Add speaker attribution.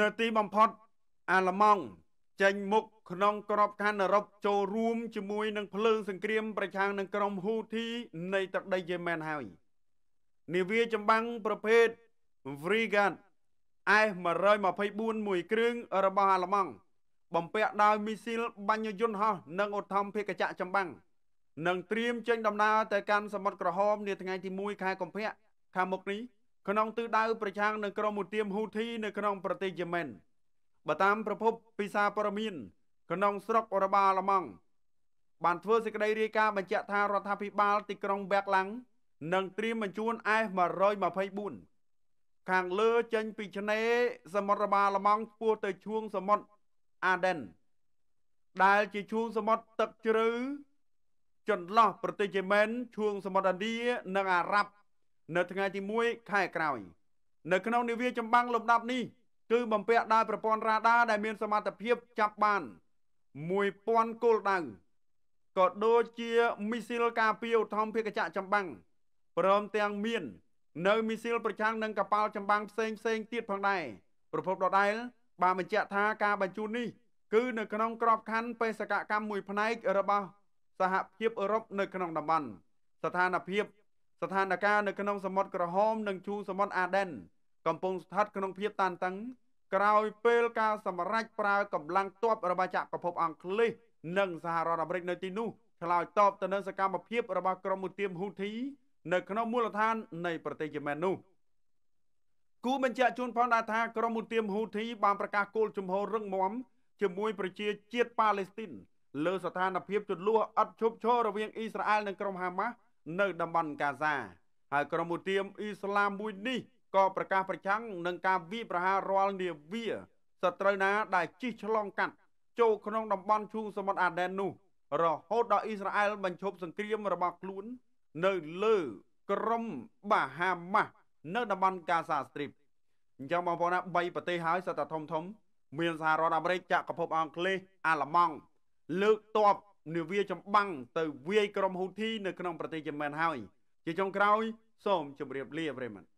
Speaker 1: នៅទីបំផុតអាល្លឺម៉ង់ចេញមុខក្នុងក្របខ័ណ្ឌអឺរ៉ុបចូលរួមជាមួយនឹងភ្លើងសង្គ្រាម ប្រឆាំងនឹងក្រុមហ៊ូធីនៃទឹកដីយេម៉ែនហើយ នាវាចម្បាំងប្រភេទ Frigate S-124 មួយគ្រឿងរបស់អាល្លឺម៉ង់បំពាក់ដោយមីស៊ីលបញ្ញយន្តហោះនិងឧទ្ធម្ភាគចក្រចម្បាំងនឹងត្រៀមចេញ ដំណើរទៅកាន់សមុទ្រក្រហមនាថ្ងៃទី1ខែកុម្ភៈខាងមុខនេះក្នុងទិដៅប្រឆាំងនឹងក្រុមមូទៀមហ៊ូធីនៅក្នុងប្រទេសយេម៉ែនបើតាមប្រភពពីសារព័ត៌មានក្នុងស្រុករបាឡម៉ង់បានធ្វើសេចក្តីរាយការណ៍បញ្ជាក់ថារដ្ឋាភិបាលទីក្រុងវែកឡាំងនឹងត្រៀមបញ្ជូន F124 ខាងលើចេញពីឆ្នេរសមុទ្របាលម៉ង់ឆ្ពោះទៅឈួងសមុទ្រអាដិនដែលជាឈួងសមុទ្រទឹកជ្រៅចន្លោះប្រទេសយេម៉ែនឈួងសមុទ្រឥណ្ឌានិងអារ៉ាប់នៅថ្ងៃទី1ខែក្រោយនៅក្នុងនាវាចម្បាំងលំដាប់នេះគឺបំពាក់ដោយប្រព័ន្ធរ៉ាដាដែលមានសមត្ថភាពចាប់បាន1000គោលដៅក៏ដូចជាមីស៊ីលការពារឧទ្ធម្ភាគចក្រចម្បាំងព្រមទាំងមាននៅមីស៊ីលប្រឆាំងនឹងកប៉ាល់ចម្បាំងផ្សេងផ្សេងទៀតផងដែរប្រភពដដែលបានបញ្ជាក់ថាការបញ្ជូននេះគឺនៅក្នុងក្របខ័ណ្ឌបេសកកម្មមួយផ្នែករបស់សហភាពអឺរ៉ុបនៅក្នុងតំបន់ស្ថានភាពស្ថានភាពនៅក្នុងសមុទ្រក្រហមនិងជួរសមុទ្រអាដែនកំពុងស្ថិតក្នុងភាពតានតឹងក្រោយពេលការសម្រេចប្រើកម្លាំងទ័ពរបស់ចក្រភពអង់គ្លេសនិងសហរដ្ឋអាមេរិកនៅទីនោះឆ្លើយតបទៅនឹងសកម្មភាពរបស់ក្រុមឧទាមហ៊ូធី នៅក្នុងមូលដ្ឋាននៃប្រទេសយេម៉ែននោះគូបញ្ជាក់ជូនផងដែរថាក្រុមឧទាមហ៊ូធីបានប្រកាសគោលជំហររឹងមាំជាមួយប្រជាជាតិប៉ាឡេស្ទីនលើស្ថានភាពជលួសឥតឈប់ឈររវាងអ៊ីស្រាអែលនិងក្រុមហាម៉ាស់នៅតំបន់កាហ្សា ហើយក្រុមហ៊ុនទៀមអ៊ីស្លាមមួយនេះ ក៏ប្រកាសប្រឆាំងនឹងការវាយប្រហាររាល់នាវាសត្រូវណា ដែលជិះឆ្លងកាត់ចូលក្នុងតំបន់ឈូងសមុទ្រអាដែននោះរហូតដល់អ៊ីស្រាអែលបញ្ឈប់សង្គ្រាមរបស់ខ្លួននៅលើក្រុមបាហាម៉ាស់នៅតំបន់កាហ្សាស្ទ្រីបអញ្ចឹងបងប្អូនណា3ប្រទេសហើយសត្វតែធំធំ មានសហរដ្ឋអាមេរិកចក្រភពអង់គ្លេសអាល្លឺម៉ង់លើកតបនាវាចម្បាំងទៅវាយក្រុមហ៊ូធីនៅក្នុងប្រទេសយេម៉ែនហើយ ជាចុងក្រោយសូមជម្រាបលាប្រិមត្ត